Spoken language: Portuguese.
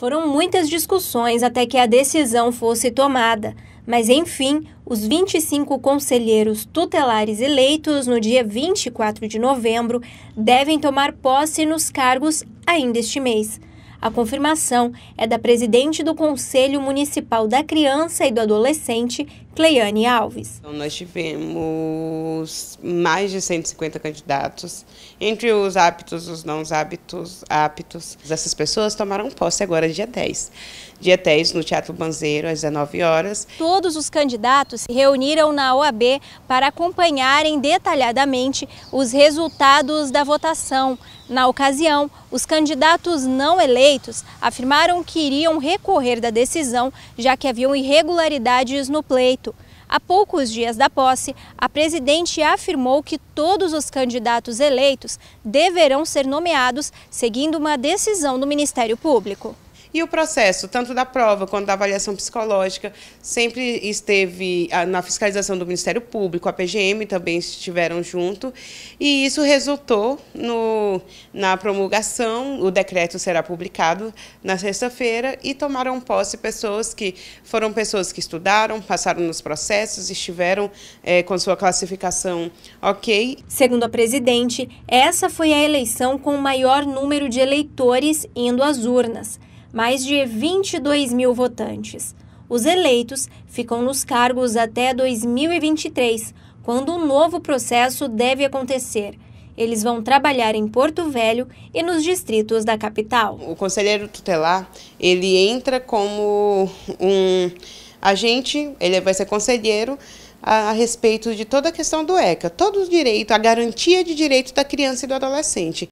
Foram muitas discussões até que a decisão fosse tomada, mas enfim, os 25 conselheiros tutelares eleitos no dia 24 de novembro devem tomar posse nos cargos ainda este mês. A confirmação é da presidente do Conselho Municipal da Criança e do Adolescente, Cleiane Alves. Então, nós tivemos mais de 150 candidatos, entre os aptos os não hábitos, hábitos. Essas pessoas tomaram posse agora dia 10. Dia 10 no Teatro Banzeiro, às 19 horas. Todos os candidatos se reuniram na OAB para acompanharem detalhadamente os resultados da votação. Na ocasião, os candidatos não eleitos afirmaram que iriam recorrer da decisão, já que haviam irregularidades no pleito. Há poucos dias da posse, a presidente afirmou que todos os candidatos eleitos deverão ser nomeados seguindo uma decisão do Ministério Público. E o processo, tanto da prova quanto da avaliação psicológica, sempre esteve ah, na fiscalização do Ministério Público, a PGM também estiveram junto, e isso resultou no, na promulgação, o decreto será publicado na sexta-feira, e tomaram posse pessoas que foram pessoas que estudaram, passaram nos processos, estiveram é, com sua classificação ok. Segundo a presidente, essa foi a eleição com o maior número de eleitores indo às urnas mais de 22 mil votantes. Os eleitos ficam nos cargos até 2023, quando um novo processo deve acontecer. Eles vão trabalhar em Porto Velho e nos distritos da capital. O conselheiro tutelar, ele entra como um agente, ele vai ser conselheiro a, a respeito de toda a questão do ECA, todo o direito, a garantia de direito da criança e do adolescente.